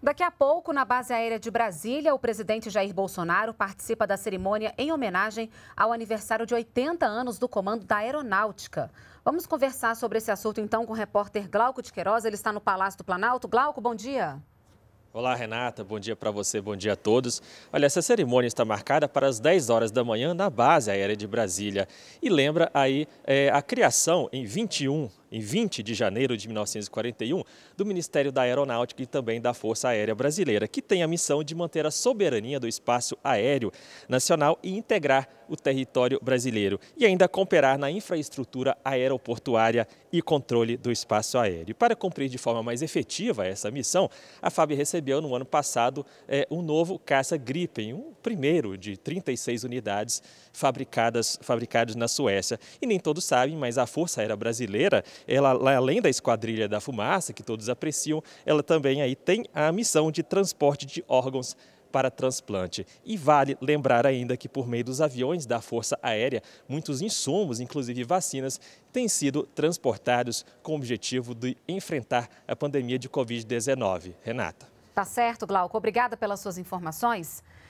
Daqui a pouco, na base aérea de Brasília, o presidente Jair Bolsonaro participa da cerimônia em homenagem ao aniversário de 80 anos do comando da Aeronáutica. Vamos conversar sobre esse assunto então com o repórter Glauco de Queiroz. Ele está no Palácio do Planalto. Glauco, bom dia. Olá, Renata. Bom dia para você, bom dia a todos. Olha, essa cerimônia está marcada para as 10 horas da manhã na base aérea de Brasília. E lembra aí é, a criação, em 21 em 20 de janeiro de 1941, do Ministério da Aeronáutica e também da Força Aérea Brasileira, que tem a missão de manter a soberania do espaço aéreo nacional e integrar o território brasileiro e ainda cooperar na infraestrutura aeroportuária e controle do espaço aéreo. Para cumprir de forma mais efetiva essa missão, a FAB recebeu no ano passado eh, um novo caça Gripen, um primeiro de 36 unidades fabricadas, fabricadas na Suécia. E nem todos sabem, mas a Força Aérea Brasileira, ela, além da Esquadrilha da Fumaça, que todos apreciam, ela também aí tem a missão de transporte de órgãos para transplante. E vale lembrar ainda que, por meio dos aviões da Força Aérea, muitos insumos, inclusive vacinas, têm sido transportados com o objetivo de enfrentar a pandemia de Covid-19. Renata. Tá certo, Glauco. Obrigada pelas suas informações.